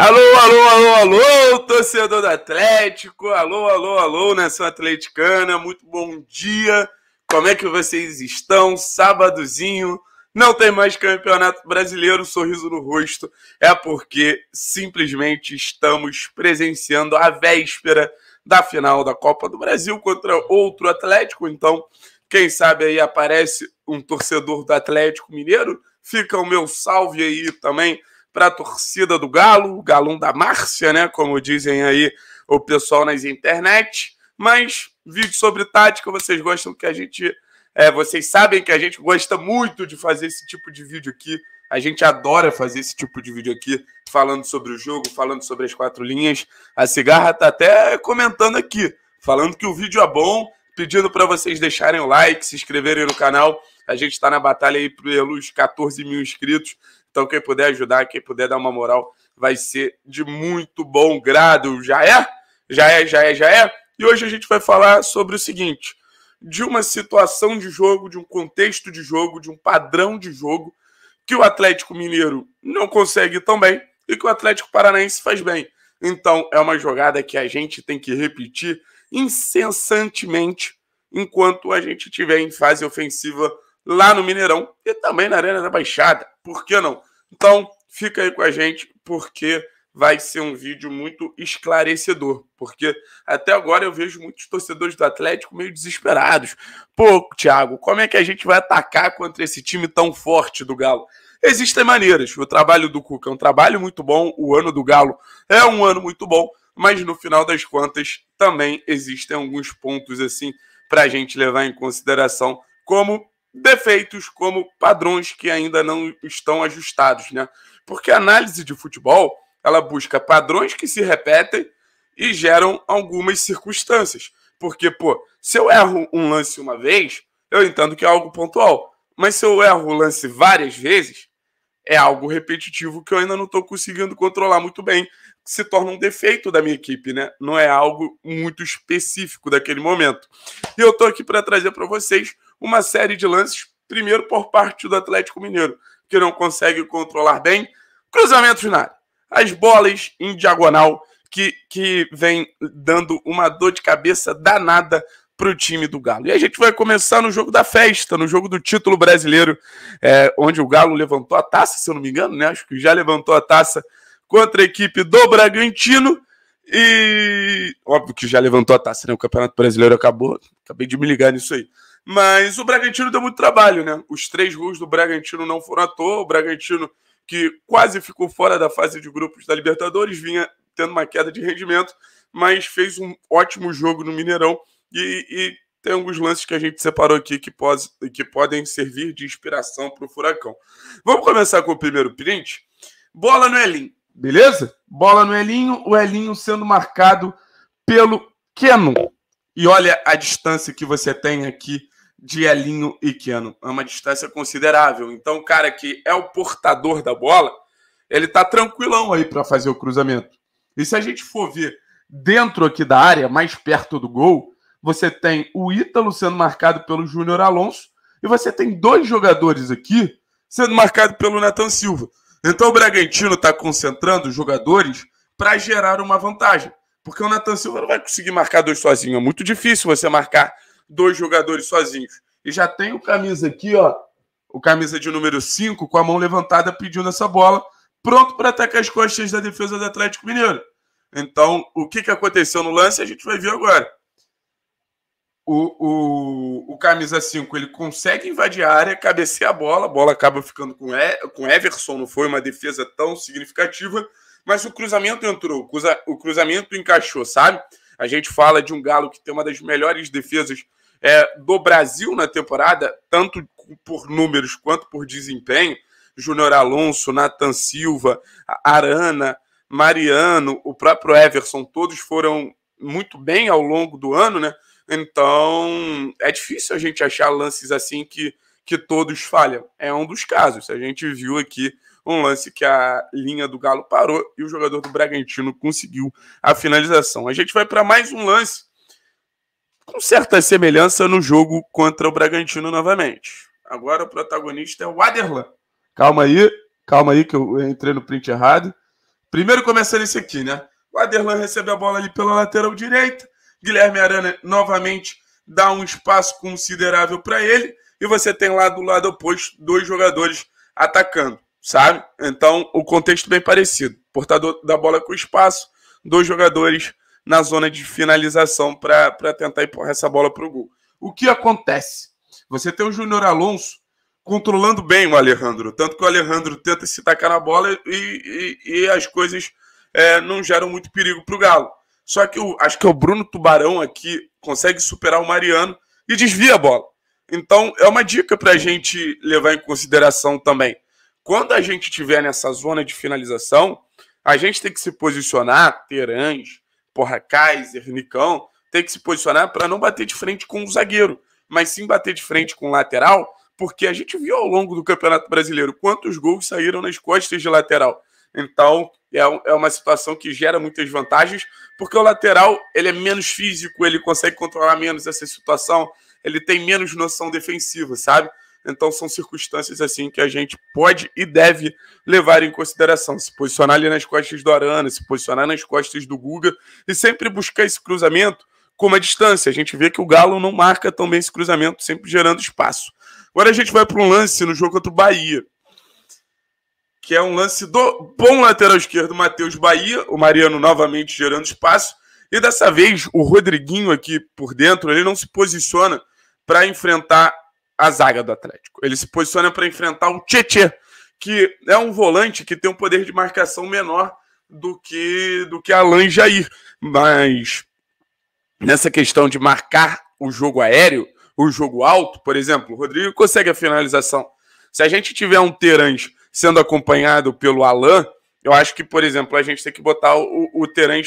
Alô, alô, alô, alô, torcedor do Atlético, alô, alô, alô, nação atleticana, muito bom dia, como é que vocês estão? Sábadozinho, não tem mais campeonato brasileiro, sorriso no rosto, é porque simplesmente estamos presenciando a véspera da final da Copa do Brasil contra outro Atlético, então quem sabe aí aparece um torcedor do Atlético Mineiro, fica o meu salve aí também para a torcida do Galo, o galão da Márcia, né? Como dizem aí o pessoal nas internet. Mas vídeo sobre tática, vocês gostam que a gente. É, vocês sabem que a gente gosta muito de fazer esse tipo de vídeo aqui. A gente adora fazer esse tipo de vídeo aqui, falando sobre o jogo, falando sobre as quatro linhas. A cigarra tá até comentando aqui, falando que o vídeo é bom, pedindo para vocês deixarem o like, se inscreverem no canal. A gente está na batalha aí pelos 14 mil inscritos. Então, quem puder ajudar, quem puder dar uma moral, vai ser de muito bom grado. Já é? Já é, já é, já é? E hoje a gente vai falar sobre o seguinte: de uma situação de jogo, de um contexto de jogo, de um padrão de jogo que o Atlético Mineiro não consegue tão bem e que o Atlético Paranaense faz bem. Então, é uma jogada que a gente tem que repetir incessantemente enquanto a gente estiver em fase ofensiva lá no Mineirão e também na Arena da Baixada por que não? Então, fica aí com a gente, porque vai ser um vídeo muito esclarecedor, porque até agora eu vejo muitos torcedores do Atlético meio desesperados. Pô, Thiago, como é que a gente vai atacar contra esse time tão forte do Galo? Existem maneiras. O trabalho do Cuca é um trabalho muito bom, o ano do Galo é um ano muito bom, mas no final das contas também existem alguns pontos assim para a gente levar em consideração, como defeitos como padrões que ainda não estão ajustados, né? Porque a análise de futebol, ela busca padrões que se repetem e geram algumas circunstâncias. Porque, pô, se eu erro um lance uma vez, eu entendo que é algo pontual. Mas se eu erro o lance várias vezes, é algo repetitivo que eu ainda não estou conseguindo controlar muito bem. Se torna um defeito da minha equipe, né? Não é algo muito específico daquele momento. E eu estou aqui para trazer para vocês uma série de lances, primeiro por parte do Atlético Mineiro, que não consegue controlar bem, cruzamento final As bolas em diagonal que, que vem dando uma dor de cabeça danada para o time do Galo. E a gente vai começar no jogo da festa, no jogo do título brasileiro, é, onde o Galo levantou a taça, se eu não me engano, né? Acho que já levantou a taça contra a equipe do Bragantino. E óbvio que já levantou a taça, né? O Campeonato Brasileiro acabou. Acabei de me ligar nisso aí. Mas o Bragantino deu muito trabalho, né? Os três gols do Bragantino não foram à toa. O Bragantino, que quase ficou fora da fase de grupos da Libertadores, vinha tendo uma queda de rendimento, mas fez um ótimo jogo no Mineirão e, e tem alguns lances que a gente separou aqui que, pode, que podem servir de inspiração para o Furacão. Vamos começar com o primeiro print. Bola no Elinho, beleza? Bola no Elinho, o Elinho sendo marcado pelo Keno. E olha a distância que você tem aqui de Elinho e Keno. É uma distância considerável. Então, o cara que é o portador da bola, ele tá tranquilão aí para fazer o cruzamento. E se a gente for ver dentro aqui da área, mais perto do gol, você tem o Ítalo sendo marcado pelo Júnior Alonso e você tem dois jogadores aqui sendo marcado pelo Nathan Silva. Então o Bragantino está concentrando os jogadores para gerar uma vantagem. Porque o Nathan Silva não vai conseguir marcar dois sozinho. É muito difícil você marcar dois jogadores sozinhos. E já tem o camisa aqui, ó, o camisa de número 5, com a mão levantada pedindo essa bola, pronto para atacar as costas da defesa do Atlético Mineiro. Então, o que, que aconteceu no lance, a gente vai ver agora. O, o, o camisa 5 ele consegue invadir a área, cabeceia a bola, a bola acaba ficando com, e, com Everson, não foi uma defesa tão significativa, mas o cruzamento entrou, o cruzamento encaixou, sabe? A gente fala de um Galo que tem uma das melhores defesas é, do Brasil na temporada, tanto por números quanto por desempenho. Júnior Alonso, Nathan Silva, Arana, Mariano, o próprio Everson, todos foram muito bem ao longo do ano, né? Então é difícil a gente achar lances assim que, que todos falham. É um dos casos. A gente viu aqui um lance que a linha do Galo parou e o jogador do Bragantino conseguiu a finalização. A gente vai para mais um lance com certa semelhança no jogo contra o Bragantino novamente. Agora o protagonista é o Aderlan. Calma aí, calma aí que eu entrei no print errado. Primeiro começando esse aqui, né? O Aderlan recebe a bola ali pela lateral direita. Guilherme Arana novamente dá um espaço considerável para ele. E você tem lá do lado oposto dois jogadores atacando, sabe? Então o contexto bem parecido. Portador da bola com espaço, dois jogadores na zona de finalização para tentar empurrar essa bola para o gol. O que acontece? Você tem o Júnior Alonso controlando bem o Alejandro, tanto que o Alejandro tenta se tacar na bola e, e, e as coisas é, não geram muito perigo para o Galo. Só que eu, acho que é o Bruno Tubarão aqui consegue superar o Mariano e desvia a bola. Então é uma dica para a gente levar em consideração também. Quando a gente estiver nessa zona de finalização, a gente tem que se posicionar, ter anjo, porra, Kaiser, Nicão, tem que se posicionar para não bater de frente com o um zagueiro, mas sim bater de frente com o um lateral, porque a gente viu ao longo do Campeonato Brasileiro quantos gols saíram nas costas de lateral. Então, é, é uma situação que gera muitas vantagens, porque o lateral ele é menos físico, ele consegue controlar menos essa situação, ele tem menos noção defensiva, sabe? Então são circunstâncias assim que a gente pode e deve levar em consideração. Se posicionar ali nas costas do Arana, se posicionar nas costas do Guga e sempre buscar esse cruzamento com uma distância. A gente vê que o Galo não marca também esse cruzamento, sempre gerando espaço. Agora a gente vai para um lance no jogo contra o Bahia, que é um lance do bom lateral esquerdo, Matheus Bahia, o Mariano novamente gerando espaço. E dessa vez o Rodriguinho aqui por dentro, ele não se posiciona para enfrentar a zaga do Atlético. Ele se posiciona para enfrentar o Tietê, que é um volante que tem um poder de marcação menor do que do que Alan Jair, mas nessa questão de marcar o jogo aéreo, o jogo alto, por exemplo, o Rodrigo consegue a finalização. Se a gente tiver um Terence sendo acompanhado pelo Alan, eu acho que, por exemplo, a gente tem que botar o, o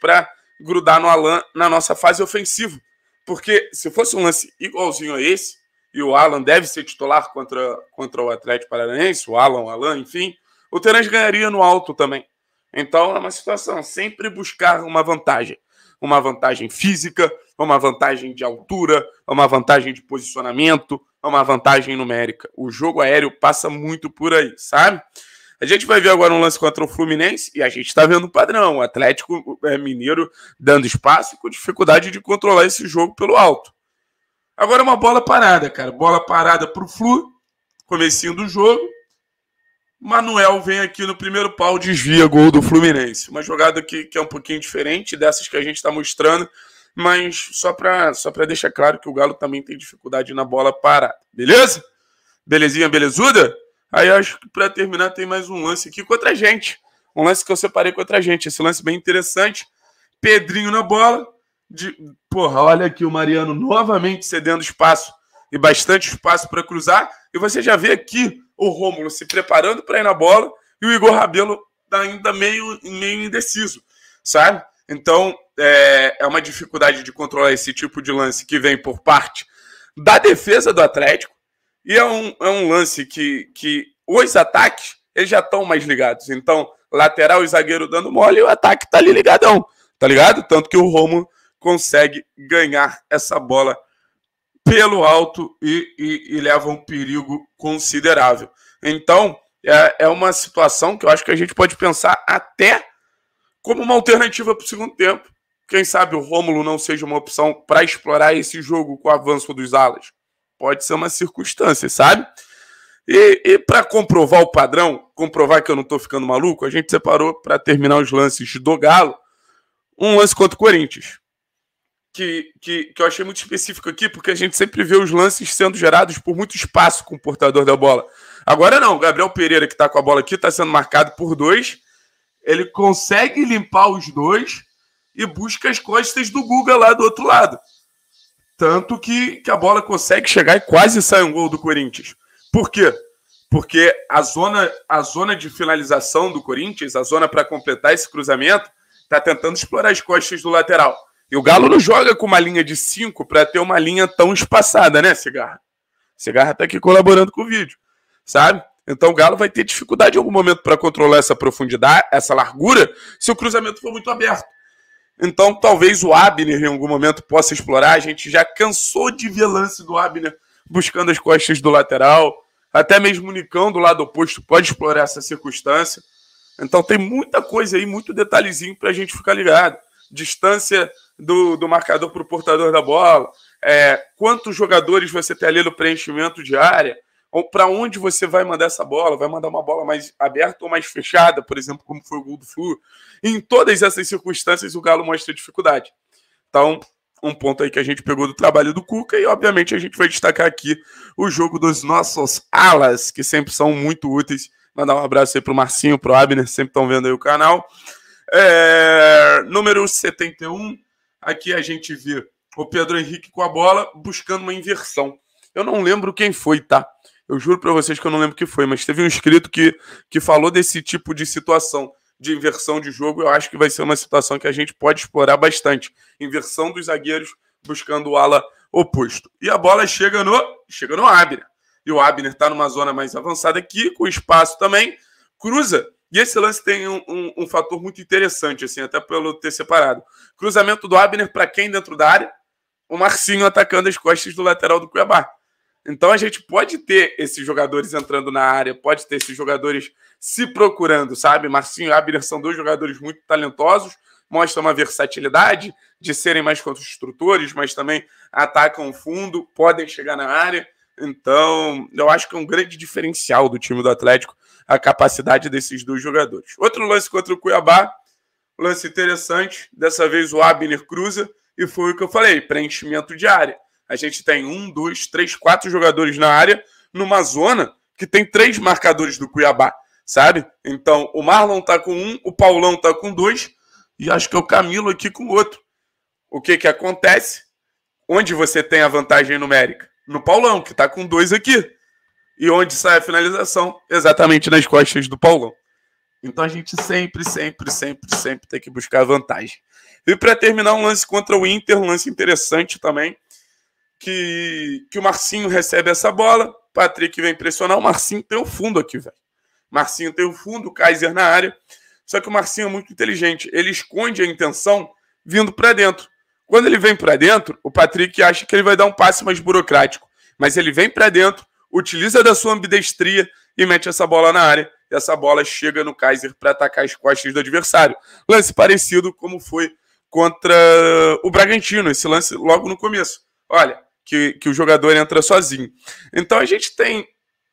para grudar no Alan na nossa fase ofensiva. Porque se fosse um lance igualzinho a esse, e o Alan deve ser titular contra, contra o Atlético Paranaense, o Alan, o Alan, enfim, o Terence ganharia no alto também. Então é uma situação, sempre buscar uma vantagem. Uma vantagem física, uma vantagem de altura, uma vantagem de posicionamento, uma vantagem numérica. O jogo aéreo passa muito por aí, sabe? A gente vai ver agora um lance contra o Fluminense e a gente está vendo o padrão. O Atlético é, Mineiro dando espaço e com dificuldade de controlar esse jogo pelo alto. Agora é uma bola parada, cara. Bola parada pro Flu, comecinho do jogo. Manuel vem aqui no primeiro pau, desvia gol do Fluminense. Uma jogada que, que é um pouquinho diferente dessas que a gente está mostrando, mas só para só deixar claro que o Galo também tem dificuldade na bola parada, beleza? Belezinha, belezuda? Aí acho que para terminar tem mais um lance aqui contra a gente. Um lance que eu separei contra a gente. Esse lance bem interessante. Pedrinho na bola, de. Porra, olha aqui o Mariano novamente cedendo espaço e bastante espaço para cruzar. E você já vê aqui o Rômulo se preparando para ir na bola e o Igor Rabelo tá ainda meio, meio indeciso, sabe? Então é, é uma dificuldade de controlar esse tipo de lance que vem por parte da defesa do Atlético. E é um, é um lance que, que os ataques eles já estão mais ligados. Então, lateral e zagueiro dando mole e o ataque tá ali ligadão, tá ligado? Tanto que o Romulo consegue ganhar essa bola pelo alto e, e, e leva um perigo considerável. Então, é, é uma situação que eu acho que a gente pode pensar até como uma alternativa para o segundo tempo. Quem sabe o Rômulo não seja uma opção para explorar esse jogo com o avanço dos alas. Pode ser uma circunstância, sabe? E, e para comprovar o padrão, comprovar que eu não estou ficando maluco, a gente separou para terminar os lances do Galo um lance contra o Corinthians que, que, que eu achei muito específico aqui, porque a gente sempre vê os lances sendo gerados por muito espaço com o portador da bola. Agora não, o Gabriel Pereira, que está com a bola aqui, está sendo marcado por dois. Ele consegue limpar os dois e busca as costas do Guga lá do outro lado. Tanto que, que a bola consegue chegar e quase sai um gol do Corinthians. Por quê? Porque a zona, a zona de finalização do Corinthians, a zona para completar esse cruzamento, está tentando explorar as costas do lateral. E o Galo não joga com uma linha de 5 para ter uma linha tão espaçada, né, Cigarra? Cigarra tá aqui colaborando com o vídeo, sabe? Então o Galo vai ter dificuldade em algum momento para controlar essa profundidade, essa largura, se o cruzamento for muito aberto. Então talvez o Abner em algum momento possa explorar. A gente já cansou de ver lance do Abner buscando as costas do lateral. Até mesmo o Nicão do lado oposto pode explorar essa circunstância. Então tem muita coisa aí, muito detalhezinho para a gente ficar ligado distância do, do marcador para o portador da bola, é, quantos jogadores você tem ali no preenchimento de área, ou para onde você vai mandar essa bola, vai mandar uma bola mais aberta ou mais fechada, por exemplo, como foi o gol do Flu. Em todas essas circunstâncias, o Galo mostra dificuldade. Então, um ponto aí que a gente pegou do trabalho do Cuca e obviamente a gente vai destacar aqui o jogo dos nossos alas, que sempre são muito úteis. Mandar um abraço aí pro Marcinho, pro Abner, sempre estão vendo aí o canal. É, número 71, aqui a gente vê o Pedro Henrique com a bola buscando uma inversão. Eu não lembro quem foi, tá? Eu juro para vocês que eu não lembro quem foi, mas teve um inscrito que, que falou desse tipo de situação de inversão de jogo. Eu acho que vai ser uma situação que a gente pode explorar bastante. Inversão dos zagueiros buscando o ala oposto. E a bola chega no, chega no Abner. E o Abner está numa zona mais avançada aqui, com espaço também. Cruza e esse lance tem um, um, um fator muito interessante, assim, até pelo ter separado. Cruzamento do Abner para quem dentro da área? O Marcinho atacando as costas do lateral do Cuiabá. Então a gente pode ter esses jogadores entrando na área, pode ter esses jogadores se procurando, sabe? Marcinho e Abner são dois jogadores muito talentosos, mostram uma versatilidade de serem mais construtores, mas também atacam fundo, podem chegar na área. Então, eu acho que é um grande diferencial do time do Atlético a capacidade desses dois jogadores. Outro lance contra o Cuiabá, lance interessante, dessa vez o Abner cruza, e foi o que eu falei, preenchimento de área. A gente tem um, dois, três, quatro jogadores na área, numa zona que tem três marcadores do Cuiabá, sabe? Então, o Marlon tá com um, o Paulão tá com dois, e acho que é o Camilo aqui com o outro. O que que acontece? Onde você tem a vantagem numérica? No Paulão, que tá com dois aqui. E onde sai a finalização? Exatamente nas costas do Paulão. Então a gente sempre, sempre, sempre, sempre tem que buscar vantagem. E para terminar, um lance contra o Inter, um lance interessante também, que, que o Marcinho recebe essa bola, Patrick vem pressionar, o Marcinho tem o fundo aqui, velho. Marcinho tem o fundo, o Kaiser na área, só que o Marcinho é muito inteligente, ele esconde a intenção vindo para dentro. Quando ele vem para dentro, o Patrick acha que ele vai dar um passe mais burocrático, mas ele vem para dentro, utiliza da sua ambidestria e mete essa bola na área. E essa bola chega no Kaiser para atacar as costas do adversário. Lance parecido como foi contra o Bragantino, esse lance logo no começo. Olha, que, que o jogador entra sozinho. Então a gente tem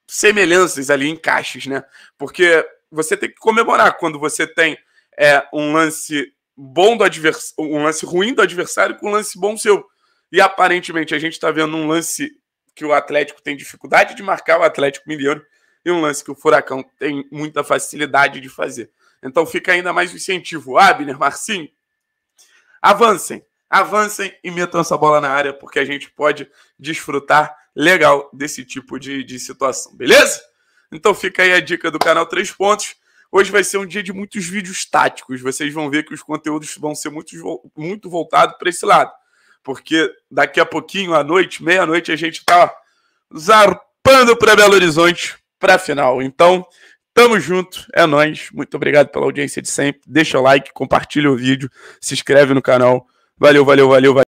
semelhanças ali, encaixes, né? Porque você tem que comemorar quando você tem é, um lance bom do adversário, um lance ruim do adversário com um lance bom seu. E aparentemente a gente está vendo um lance que o Atlético tem dificuldade de marcar, o Atlético Mineiro, e um lance que o Furacão tem muita facilidade de fazer. Então fica ainda mais o incentivo. Ah, Abner, Marcinho, avancem, avancem e metam essa bola na área, porque a gente pode desfrutar legal desse tipo de, de situação, beleza? Então fica aí a dica do canal Três Pontos. Hoje vai ser um dia de muitos vídeos táticos. Vocês vão ver que os conteúdos vão ser muito, muito voltados para esse lado porque daqui a pouquinho, à noite, meia-noite, a gente tá zarpando para Belo Horizonte para a final. Então, tamo junto, é nós. Muito obrigado pela audiência de sempre. Deixa o like, compartilha o vídeo, se inscreve no canal. Valeu, valeu, valeu, valeu.